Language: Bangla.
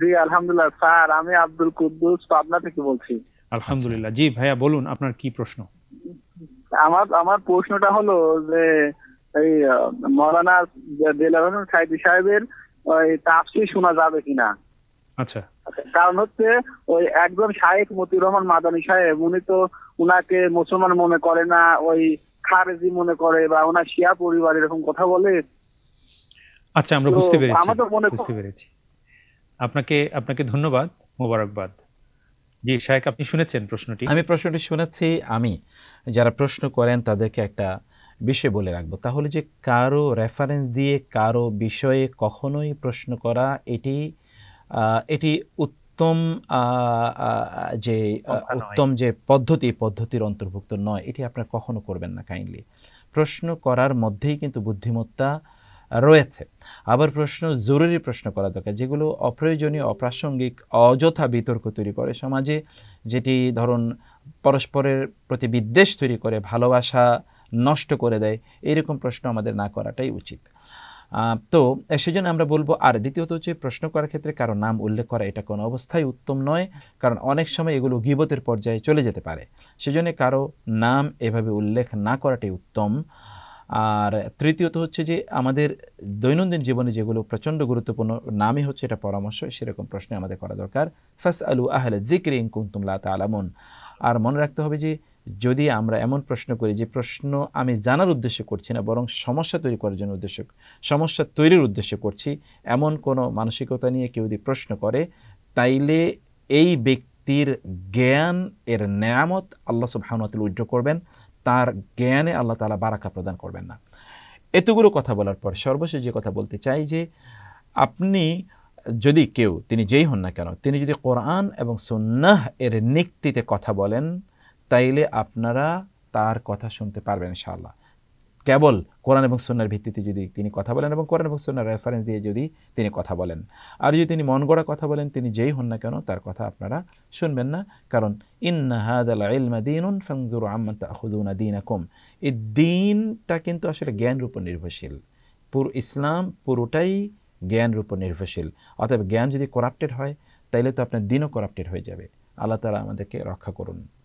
জি আলহামদুলিল্লাহ স্যার আমি আব্দুল কুদ্দুস পাবনা থেকে বলছি আলহামদুলিল্লাহ জি ভাইয়া বলুন আপনার কি প্রশ্ন আমার আমার প্রশ্নটা হলো যে এই সাইদি সাহেবের ওই শোনা যাবে কিনা আচ্ছা কারণ হচ্ছে ওই একজন শাহেখ মতিউর রহমান মাদানী সাহেব উনি তো উনাকে মুসলমান মনে করে না ওই খারেজি মনে করে বা ওনার শিয়া পরিবার এরকম কথা বলে আচ্ছা আমরা বুঝতে পেরেছি বুঝতে পেরেছি আপনাকে আপনাকে ধন্যবাদ মোবারকবাদ জি শাহেক আপনি শুনেছেন প্রশ্নটি আমি প্রশ্নটি শুনেছি আমি যারা প্রশ্ন করেন তাদেরকে একটা বিষয় বলে রাখবো তাহলে যে কারো রেফারেন্স দিয়ে কারো বিষয়ে কখনোই প্রশ্ন করা এটি এটি উত্তম যে উত্তম যে পদ্ধতি পদ্ধতির অন্তর্ভুক্ত নয় এটি আপনার কখনো করবেন না কাইন্ডলি প্রশ্ন করার মধ্যেই কিন্তু বুদ্ধিমত্তা রয়েছে আবার প্রশ্ন জরুরি প্রশ্ন করা দরকার যেগুলো অপ্রয়োজনীয় অপ্রাসঙ্গিক অযথা বিতর্ক তৈরি করে সমাজে যেটি ধরুন পরস্পরের প্রতি বিদ্বেষ তৈরি করে ভালোবাসা নষ্ট করে দেয় এরকম প্রশ্ন আমাদের না করাটাই উচিত তো সেজন্য আমরা বলবো আর দ্বিতীয়ত হচ্ছে প্রশ্ন করার ক্ষেত্রে কারো নাম উল্লেখ করা এটা কোনো অবস্থায় উত্তম নয় কারণ অনেক সময় এগুলো গিবতের পর্যায়ে চলে যেতে পারে সেজন্য কারো নাম এভাবে উল্লেখ না করাটাই উত্তম আর তৃতীয়ত হচ্ছে যে আমাদের দৈনন্দিন জীবনে যেগুলো প্রচণ্ড গুরুত্বপূর্ণ নামই হচ্ছে এটা পরামর্শ সেরকম প্রশ্ন আমাদের করা দরকার ফাস আলু আহলে জিক্রি ইনকুমতুমলা তালামুন আর মনে রাখতে হবে যে যদি আমরা এমন প্রশ্ন করি যে প্রশ্ন আমি জানার উদ্দেশ্যে করছি না বরং সমস্যা তৈরি করার জন্য উদ্দেশ্য সমস্যা তৈরির উদ্দেশ্যে করছি এমন কোনো মানসিকতা নিয়ে কেউ যদি প্রশ্ন করে তাইলে এই ব্যক্তির জ্ঞান এর নেয়ামত আল্লাহ সব হাওনাতুল উইড্র করবেন তার জ্ঞানে আল্লাহ তালা বারাকা প্রদান করবেন না এতগুলো কথা বলার পর সর্বশেষ যে কথা বলতে চাই যে আপনি যদি কেউ তিনি যেই হন না কেন তিনি যদি কোরআন এবং সন্ন্যাহ এর নিক্তিতে কথা বলেন তাইলে আপনারা তার কথা শুনতে পারবেন ইনশাআল্লাহ কেবল কোরআন এবং সন্ন্যার ভিত্তিতে যদি তিনি কথা বলেন এবং কোরআন এবং সন্ন্যার রেফারেন্স দিয়ে যদি তিনি কথা বলেন আর যদি তিনি মন গড়া কথা বলেন তিনি যেই হন না কেন তার কথা আপনারা শুনবেন না কারণ ইন্নাহাদুনাদিনাকুম এই দিনটা কিন্তু আসলে জ্ঞানের উপর নির্ভরশীল পুরো ইসলাম পুরোটাই জ্ঞানের উপর নির্ভরশীল অতএব জ্ঞান যদি করাপ্টেড হয় তাইলে তো আপনার দিনও করাপ্টেড হয়ে যাবে আল্লাহ তালা আমাদেরকে রক্ষা করুন